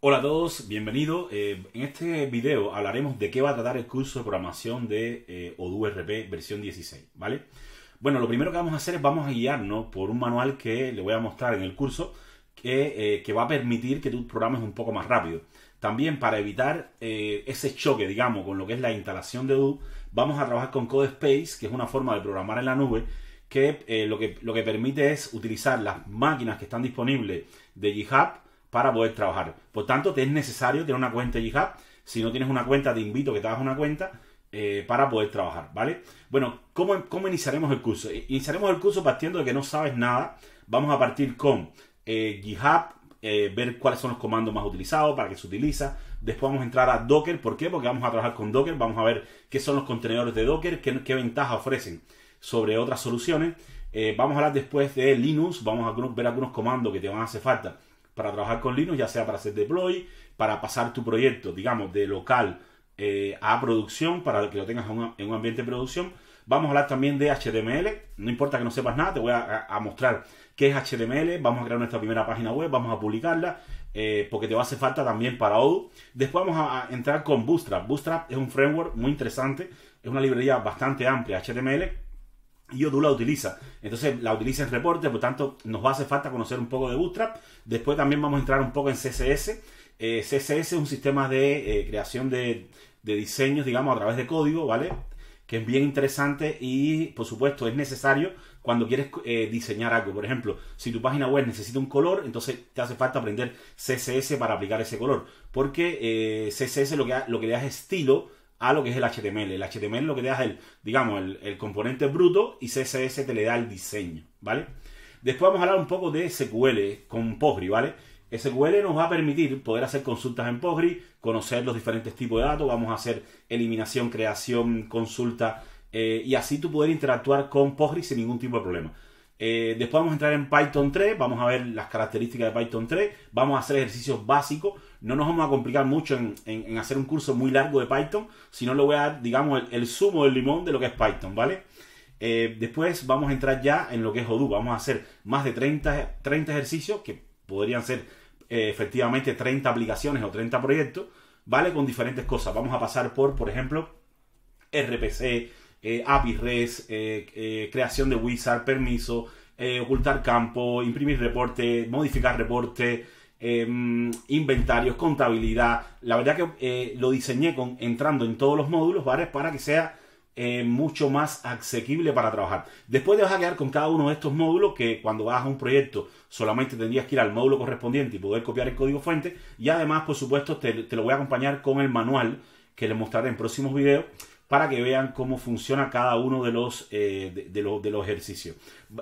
Hola a todos, bienvenidos. Eh, en este video hablaremos de qué va a tratar el curso de programación de eh, Odoo OduRP versión 16, ¿vale? Bueno, lo primero que vamos a hacer es vamos a guiarnos por un manual que le voy a mostrar en el curso que, eh, va a permitir que tú programes un poco más rápido. También para evitar ese choque, digamos, con lo que es la instalación de Odoo, vamos a trabajar con CodeSpace, que es una forma de programar en la nube, que, lo, que lo que permite es utilizar las máquinas que están disponibles de GitHub para poder trabajar. Por tanto, te es necesario tener una cuenta de GitHub. Si no tienes una cuenta, te invito a que te hagas una cuenta eh, para poder trabajar, ¿vale? Bueno, ¿cómo, iniciaremos el curso? Eh, iniciaremos el curso partiendo de que no sabes nada. Vamos a partir con eh, GitHub, ver cuáles son los comandos más utilizados, para qué se utiliza. Después vamos a entrar a Docker. ¿Por qué? Porque vamos a trabajar con Docker. Vamos a ver qué son los contenedores de Docker, qué, qué ventaja ofrecen sobre otras soluciones. vamos a hablar después de Linux. Vamos a ver algunos comandos que te van a hacer falta para trabajar con Linux, ya sea para hacer deploy, para pasar tu proyecto, digamos, de local eh, a producción, para que lo tengas en un, ambiente de producción. Vamos a hablar también de HTML. No importa que no sepas nada, te voy a, mostrar qué es HTML. Vamos a crear nuestra primera página web, vamos a publicarla, eh, porque te va a hacer falta también para Odoo. Después vamos a, a, entrar con Bootstrap. Bootstrap es un framework muy interesante, es una librería bastante amplia, HTML y tú la utiliza. Entonces la utiliza en reporte, por tanto nos va a hacer falta conocer un poco de Bootstrap. Después también vamos a entrar un poco en CSS. CSS eh, es un sistema de eh, creación de, diseños, digamos, a través de código, ¿vale? que es bien interesante y por supuesto es necesario cuando quieres eh, diseñar algo. Por ejemplo, si tu página web necesita un color, entonces te hace falta aprender CSS para aplicar ese color. Porque CSS lo que, lo que le das estilo a lo que es el HTML. El HTML lo que te da es el, digamos, el, componente bruto y CSS te le da el diseño, ¿vale? Después vamos a hablar un poco de SQL con Postgre, ¿vale? SQL nos va a permitir poder hacer consultas en Postgre, conocer los diferentes tipos de datos, vamos a hacer eliminación, creación, consulta eh, y así tú poder interactuar con Postgre sin ningún tipo de problema. Eh, después vamos a entrar en Python 3, vamos a ver las características de Python 3, vamos a hacer ejercicios básicos, no nos vamos a complicar mucho en, hacer un curso muy largo de Python, sino le voy a dar, digamos, el, sumo zumo del limón de lo que es Python, ¿vale? Eh, después vamos a entrar ya en lo que es Odoo, vamos a hacer más de 30, ejercicios, que podrían ser eh, efectivamente 30 aplicaciones o 30 proyectos, ¿vale? Con diferentes cosas. Vamos a pasar por, por ejemplo, RPC, eh, API REST, eh, eh, creación de wizard, permiso, ocultar campo, imprimir reporte, modificar reporte, em, inventarios, contabilidad. La verdad que lo diseñé entrando en todos los módulos ¿vale? para que sea mucho más asequible para trabajar. Después te vas a quedar con cada uno de estos módulos que cuando vas a un proyecto solamente tendrías que ir al módulo correspondiente y poder copiar el código fuente. Y además, por supuesto, te, te lo voy a acompañar con el manual que les mostraré en próximos videos para que vean cómo funciona cada uno de los, eh, de, de, los ejercicios.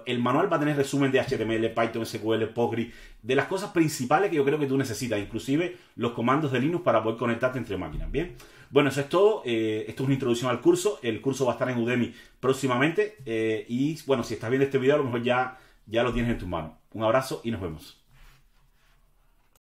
El manual va a tener resumen de HTML, Python, SQL, Postgre, de las cosas principales que yo creo que tú necesitas, inclusive los comandos de Linux para poder conectarte entre máquinas. Bien, bueno, eso es todo. Eh, esto es una introducción al curso. El curso va a estar en Udemy próximamente. Eh, y bueno, si estás viendo este video, a lo mejor ya, ya lo tienes en tus manos. Un abrazo y nos vemos.